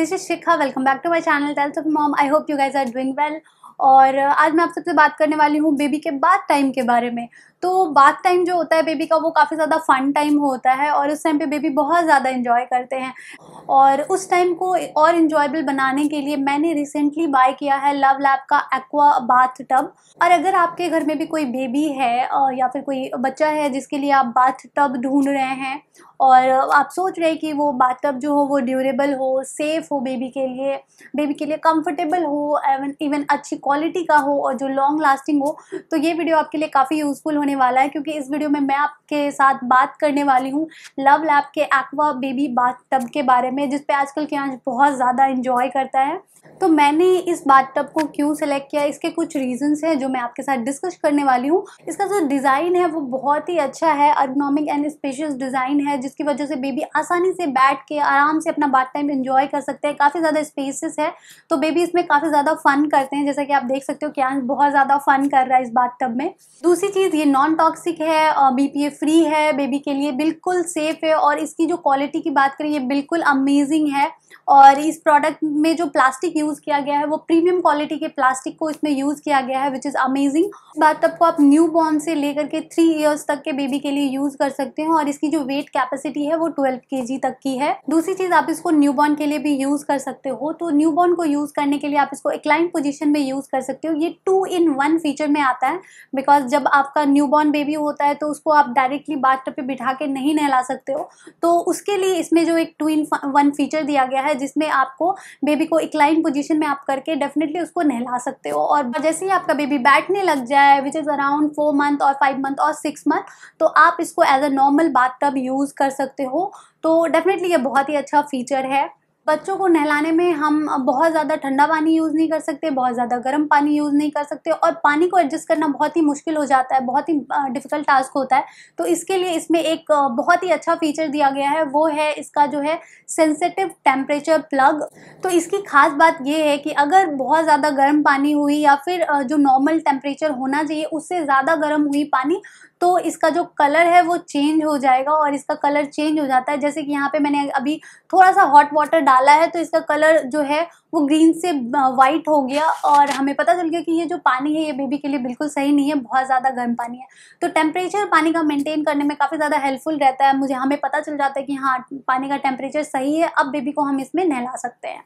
this is Shikha welcome back to my channel tales of mom I hope you guys are doing well और आज मैं आप सबसे बात करने वाली हूँ बेबी के बाद टाइम के बारे में तो बाथ टाइम जो होता है बेबी का वो काफ़ी ज़्यादा फ़न टाइम होता है और उस टाइम पे बेबी बहुत ज़्यादा इन्जॉय करते हैं और उस टाइम को और इन्जॉयबल बनाने के लिए मैंने रिसेंटली बाय किया है लव लैब का एक्वा बाथ टब और अगर आपके घर में भी कोई बेबी है या फिर कोई बच्चा है जिसके लिए आप बाथ टब ढूंढ रहे हैं और आप सोच रहे हैं कि वो बाथ टब जो हो वो ड्यूरेबल हो सेफ़ हो बेबी के लिए बेबी के लिए कंफर्टेबल हो एवन इवन अच्छी क्वालिटी का हो और जो लॉन्ग लास्टिंग हो तो ये वीडियो आपके लिए काफ़ी यूज़फुल होने होने वाला है क्योंकि इस वीडियो में मैं आपके साथ बात करने वाली हूँ लव लैब के एक्वा बेबी बात टब के बारे में जिसपे आजकल क्यांज बहुत ज़्यादा इंजॉय करता है तो मैंने इस बात टब को क्यों सेलेक्ट किया इसके कुछ रीजंस हैं जो मैं आपके साथ डिस्कस करने वाली हूँ इसका जो डिज़ाइन है वो बहुत ही अच्छा है अर्गनॉमिक एंड स्पेशियस डिज़ाइन है जिसकी वजह से बेबी आसानी से बैठ के आराम से अपना बात टाइम इंजॉय कर सकते हैं काफ़ी ज़्यादा स्पेसिस है तो बेबी इसमें काफ़ी ज़्यादा फ़न करते हैं जैसा कि आप देख सकते हो क्यांज बहुत ज़्यादा फ़न कर रहा है इस बात टब में दूसरी चीज़ ये नॉन नॉन टॉक्सिक है बीपीए फ्री है बेबी के लिए बिल्कुल सेफ़ है और इसकी जो क्वालिटी की बात करें ये बिल्कुल अमेजिंग है और इस प्रोडक्ट में जो प्लास्टिक यूज़ किया गया है वो प्रीमियम क्वालिटी के प्लास्टिक को इसमें यूज़ किया गया है विच इज़ अमेजिंग बात तब को आप न्यू बॉर्न से लेकर के थ्री ईयर्स तक के बेबी के लिए यूज़ कर सकते हैं और इसकी जो वेट कैपेसिटी है वो ट्वेल्व के तक की है दूसरी चीज़ आप इसको न्यू बॉर्न के लिए भी यूज़ कर सकते हो तो न्यू बॉर्न को यूज़ करने के लिए आप इसको एक्लाइन पोजिशन में यूज़ कर सकते हो ये टू इन वन फीचर में आता है बिकॉज जब आपका न्यू न्यूबॉर्न बेबी होता है तो उसको आप डायरेक्टली बाथ टब पे बिठा के नहीं नहला सकते हो तो उसके लिए इसमें जो एक टू इन वन फीचर दिया गया है जिसमें आपको बेबी को इक्लाइन पोजिशन में आप करके डेफिनेटली उसको नहला सकते हो और जैसे ही आपका बेबी बैठने लग जाए which is around four month और फाइव मंथ और सिक्स मंथ तो आप इसको as a normal bath tub use कर सकते हो तो डेफिनेटली ये बहुत ही अच्छा फीचर है बच्चों को नहलाने में हम बहुत ज़्यादा ठंडा पानी यूज़ नहीं कर सकते बहुत ज़्यादा गर्म पानी यूज़ नहीं कर सकते और पानी को एडजस्ट करना बहुत ही मुश्किल हो जाता है बहुत ही डिफ़िकल्ट टास्क होता है तो इसके लिए इसमें एक बहुत ही अच्छा फीचर दिया गया है वो है इसका जो है सेंसेटिव टेम्परेचर प्लग तो इसकी खास बात यह है कि अगर बहुत ज़्यादा गर्म पानी हुई या फिर जो नॉर्मल टेम्परेचर होना चाहिए उससे ज़्यादा गर्म हुई पानी तो इसका जो कलर है वो चेंज हो जाएगा और इसका कलर चेंज हो जाता है जैसे कि यहाँ पे मैंने अभी थोड़ा सा हॉट वाटर डाला है तो इसका कलर जो है वो ग्रीन से वाइट हो गया और हमें पता चल गया कि ये जो पानी है ये बेबी के लिए बिल्कुल सही नहीं है बहुत ज़्यादा गर्म पानी है तो टेम्परेचर पानी का मेंटेन करने में काफ़ी ज़्यादा हेल्पफुल रहता है मुझे हमें पता चल जाता है कि हाँ पानी का टेम्परेचर सही है अब बेबी को हम इसमें नहला सकते हैं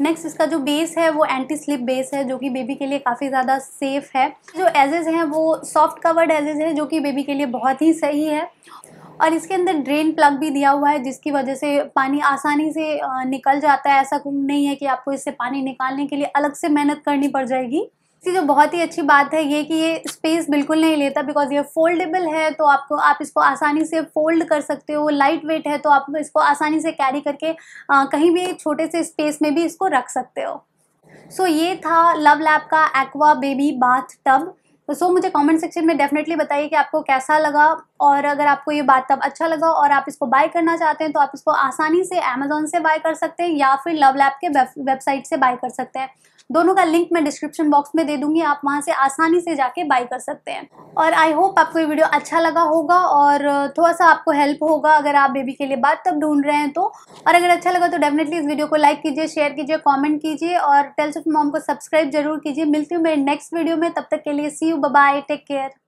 नेक्स्ट इसका जो बेस है वो एंटी स्लिप बेस है जो कि बेबी के लिए काफ़ी ज़्यादा सेफ है जो एजेज हैं वो सॉफ्ट कवर्ड एजेज हैं जो कि बेबी के लिए बहुत ही सही है और इसके अंदर ड्रेन प्लग भी दिया हुआ है जिसकी वजह से पानी आसानी से निकल जाता है ऐसा नहीं है कि आपको इससे पानी निकालने के लिए अलग से मेहनत करनी पड़ जाएगी इसकी जो बहुत ही अच्छी बात है ये कि ये स्पेस बिल्कुल नहीं लेता बिकॉज ये फोल्डेबल है तो आपको आप इसको आसानी से फोल्ड कर सकते हो लाइट वेट है तो आप इसको आसानी से कैरी करके आ, कहीं भी छोटे से स्पेस में भी इसको रख सकते हो सो so, ये था लव लैब का एक्वा बेबी बाथ टब तो सो मुझे कमेंट सेक्शन में डेफिनेटली बताइए कि आपको कैसा लगा और अगर आपको ये बात तब अच्छा लगा और आप इसको बाय करना चाहते हैं तो आप इसको आसानी से अमेजोन से बाय कर सकते हैं या फिर लव लैब के वेबसाइट से बाय कर सकते हैं दोनों का लिंक मैं डिस्क्रिप्शन बॉक्स में दे दूंगी आप वहाँ से आसानी से जाके बाई कर सकते हैं और आई होप आपको ये वीडियो अच्छा लगा होगा और थोड़ा सा आपको हेल्प होगा अगर आप बेबी के लिए बात तब ढूंढ रहे हैं तो और अगर अच्छा लगा तो डेफिनेटली इस वीडियो को लाइक कीजिए शेयर कीजिए कॉमेंट कीजिए और टेल्स ऑफ मॉम को सब्सक्राइब जरूर कीजिए मिलती हूँ मेरे नेक्स्ट वीडियो में तब तक के लिए see you bye take care